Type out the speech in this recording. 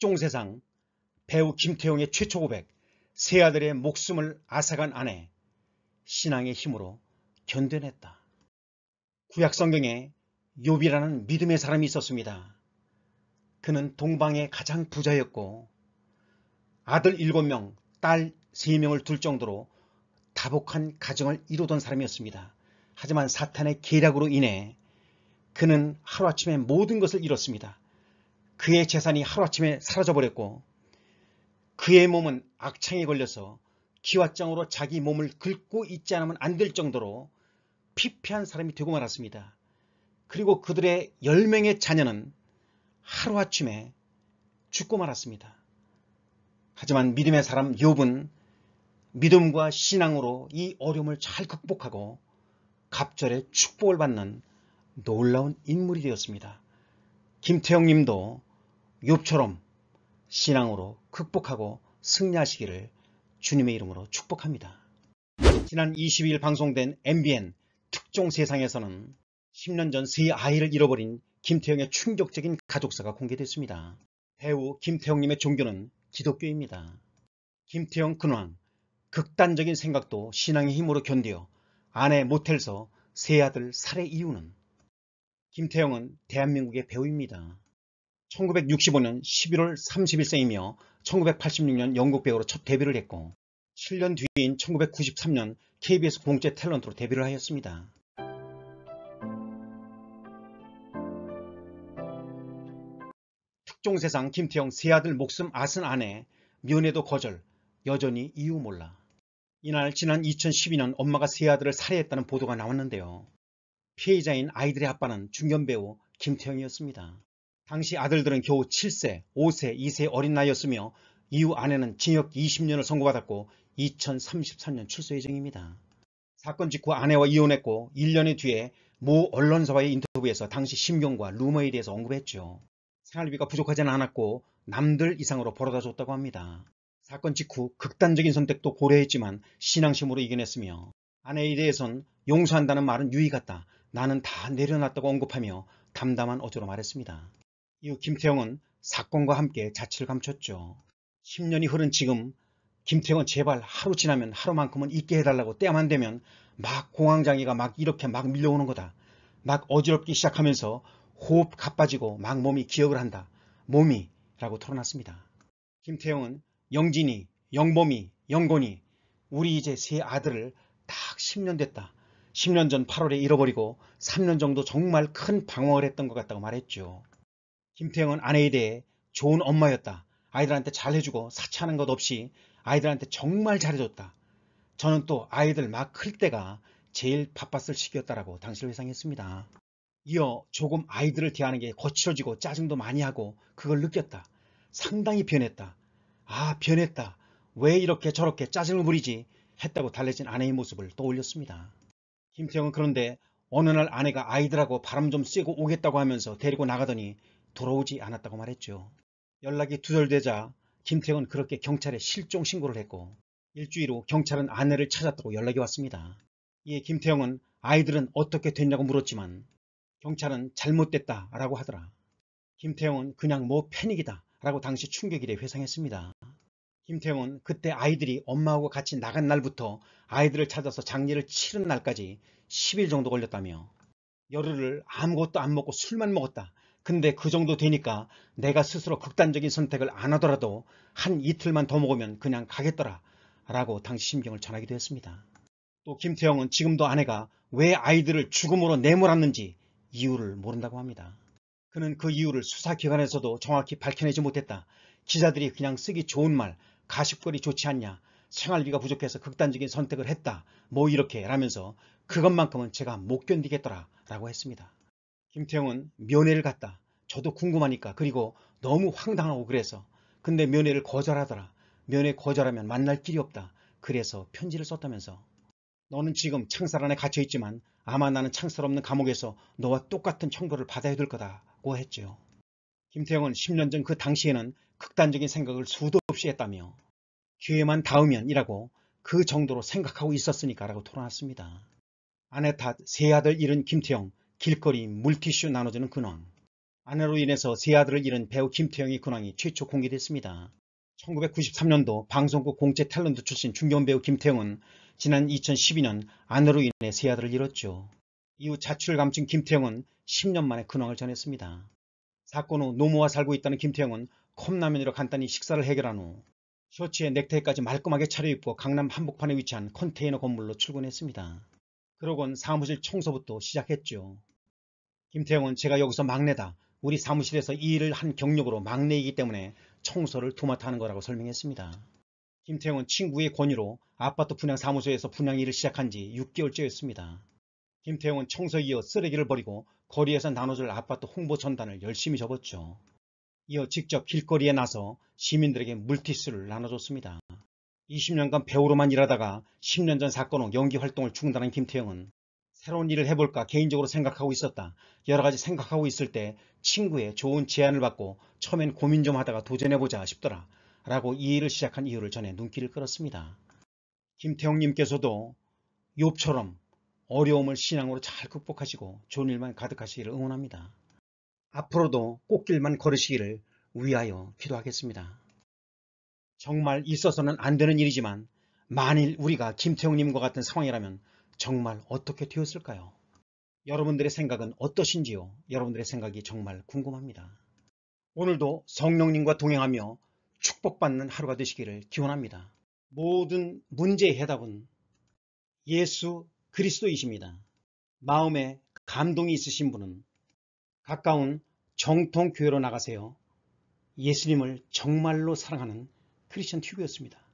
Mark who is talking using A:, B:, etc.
A: 종세상 배우 김태용의 최초 고백, 세 아들의 목숨을 아사간 아내, 신앙의 힘으로 견뎌냈다. 구약성경에 요비라는 믿음의 사람이 있었습니다. 그는 동방의 가장 부자였고 아들 7명, 딸 3명을 둘 정도로 다복한 가정을 이루던 사람이었습니다. 하지만 사탄의 계략으로 인해 그는 하루아침에 모든 것을 잃었습니다. 그의 재산이 하루아침에 사라져버렸고 그의 몸은 악창에 걸려서 기왓장으로 자기 몸을 긁고 있지 않으면 안 될 정도로 피폐한 사람이 되고 말았습니다. 그리고 그들의 10명의 자녀는 하루아침에 죽고 말았습니다. 하지만 믿음의 사람 욥은 믿음과 신앙으로 이 어려움을 잘 극복하고 갑절의 축복을 받는 놀라운 인물이 되었습니다. 김태형 님도 욥처럼 신앙으로 극복하고 승리하시기를 주님의 이름으로 축복합니다. 지난 22일 방송된 MBN 특종 세상에서는 10년 전 세 아이를 잃어버린 김태형의 충격적인 가족사가 공개됐습니다. 배우 김태형님의 종교는 기독교입니다. 김태형 근황, 극단적인 생각도 신앙의 힘으로 견뎌어 아내 모텔서 세 아들 살해 이유는 김태형은 대한민국의 배우입니다. 1965년 11월 3 0일생이며 1986년 영국 배우로 첫 데뷔를 했고 7년 뒤인 1993년 KBS 공채 탤런트로 데뷔를 하였습니다. 특종세상 김태형 세 아들 목숨 아슨 아내 면회도 거절 여전히 이유 몰라 이날 지난 2012년 엄마가 세 아들을 살해했다는 보도가 나왔는데요. 피해자인 아이들의 아빠는 중견배우 김태형이었습니다. 당시 아들들은 겨우 7세, 5세, 2세 어린 나이였으며 이후 아내는 징역 20년을 선고받았고 2033년 출소 예정입니다. 사건 직후 아내와 이혼했고 1년의 뒤에 모 언론사와의 인터뷰에서 당시 심경과 루머에 대해서 언급했죠. 생활비가 부족하지는 않았고 남들 이상으로 벌어다 줬다고 합니다. 사건 직후 극단적인 선택도 고려했지만 신앙심으로 이겨냈으며 아내에 대해선 용서한다는 말은 유의 같다. 나는 다 내려놨다고 언급하며 담담한 어조로 말했습니다. 이후 김태형은 사건과 함께 자취를 감췄죠. 10년이 흐른 지금 김태형은 제발 하루 지나면 하루만큼은 있게 해달라고 때만 되면 막 공황장애가 막 이렇게 막 밀려오는 거다. 막 어지럽기 시작하면서 호흡 가빠지고 막 몸이 기억을 한다. 몸이 라고 털어놨습니다. 김태형은 영진이, 영범이, 영곤이 우리 이제 세 아들을 딱 10년 됐다. 10년 전 8월에 잃어버리고 3년 정도 정말 큰 방황을 했던 것 같다고 말했죠. 김태형은 아내에 대해 좋은 엄마였다. 아이들한테 잘해주고 사치하는 것 없이 아이들한테 정말 잘해줬다. 저는 또 아이들 막 클 때가 제일 바빴을 시기였다라고 당시를 회상했습니다. 이어 조금 아이들을 대하는 게 거칠어지고 짜증도 많이 하고 그걸 느꼈다. 상당히 변했다. 아 변했다. 왜 이렇게 저렇게 짜증을 부리지? 했다고 달래진 아내의 모습을 떠올렸습니다. 김태형은 그런데 어느 날 아내가 아이들하고 바람 좀 쐬고 오겠다고 하면서 데리고 나가더니 돌아오지 않았다고 말했죠. 연락이 두절되자 김태훈 그렇게 경찰에 실종 신고를 했고 일주일 후 경찰은 아내를 찾았다고 연락이 왔습니다. 이에 김태형은 아이들은 어떻게 됐냐고 물었지만 경찰은 잘못됐다 라고 하더라. 김태형은 그냥 뭐 패닉이다 라고 당시 충격이래 회상했습니다. 김태형은 그때 아이들이 엄마하고 같이 나간 날부터 아이들을 찾아서 장례를 치른 날까지 10일 정도 걸렸다며 열흘을 아무것도 안 먹고 술만 먹었다 근데 그 정도 되니까 내가 스스로 극단적인 선택을 안 하더라도 한 이틀만 더 먹으면 그냥 가겠더라 라고 당시 심경을 전하기도 했습니다. 또 김태형은 지금도 아내가 왜 아이들을 죽음으로 내몰았는지 이유를 모른다고 합니다. 그는 그 이유를 수사기관에서도 정확히 밝혀내지 못했다. 기자들이 그냥 쓰기 좋은 말, 가십거리 좋지 않냐, 생활비가 부족해서 극단적인 선택을 했다, 뭐 이렇게 라면서 그것만큼은 제가 못 견디겠더라 라고 했습니다. 김태형은 면회를 갔다. 저도 궁금하니까 그리고 너무 황당하고 그래서 근데 면회를 거절하더라. 면회 거절하면 만날 길이 없다. 그래서 편지를 썼다면서 너는 지금 창살 안에 갇혀있지만 아마 나는 창살 없는 감옥에서 너와 똑같은 청구를 받아야 될 거다고 했지요. 김태형은 10년 전 그 당시에는 극단적인 생각을 수도 없이 했다며 기회만 닿으면이라고 그 정도로 생각하고 있었으니까라고 토론했습니다. 아내 탓 세 아들 잃은 김태형, 길거리 물티슈 나눠주는 근황. 아내로 인해서 세 아들을 잃은 배우 김태형의 근황이 최초 공개됐습니다. 1993년도 방송국 공채 탤런트 출신 중견 배우 김태형은 지난 2012년 아내로 인해 세 아들을 잃었죠. 이후 자취를 감춘 김태형은 10년 만에 근황을 전했습니다. 사건 후 노모와 살고 있다는 김태형은 컵라면으로 간단히 식사를 해결한 후 셔츠에 넥타이까지 말끔하게 차려입고 강남 한복판에 위치한 컨테이너 건물로 출근했습니다. 그러곤 사무실 청소부터 시작했죠. 김태형은 제가 여기서 막내다. 우리 사무실에서 일을 한 경력으로 막내이기 때문에 청소를 도맡아 하는 거라고 설명했습니다. 김태형은 친구의 권유로 아파트 분양 사무소에서 분양 일을 시작한 지 6개월째였습니다. 김태형은 청소에 이어 쓰레기를 버리고 거리에서 나눠줄 아파트 홍보 전단을 열심히 접었죠. 이어 직접 길거리에 나서 시민들에게 물티슈를 나눠줬습니다. 20년간 배우로만 일하다가 10년 전 사건 후 연기 활동을 중단한 김태형은 새로운 일을 해볼까 개인적으로 생각하고 있었다. 여러 가지 생각하고 있을 때 친구의 좋은 제안을 받고 처음엔 고민 좀 하다가 도전해보자 싶더라. 라고 이 일을 시작한 이유를 전해 눈길을 끌었습니다. 김태형님께서도 욥처럼 어려움을 신앙으로 잘 극복하시고 좋은 일만 가득하시기를 응원합니다. 앞으로도 꽃길만 걸으시기를 위하여 기도하겠습니다. 정말 있어서는 안 되는 일이지만 만일 우리가 김태형님과 같은 상황이라면 정말 어떻게 되었을까요? 여러분들의 생각은 어떠신지요? 여러분들의 생각이 정말 궁금합니다. 오늘도 성령님과 동행하며 축복받는 하루가 되시기를 기원합니다. 모든 문제의 해답은 예수 그리스도이십니다. 마음에 감동이 있으신 분은 가까운 정통교회로 나가세요. 예수님을 정말로 사랑하는 크리스천 튜브였습니다.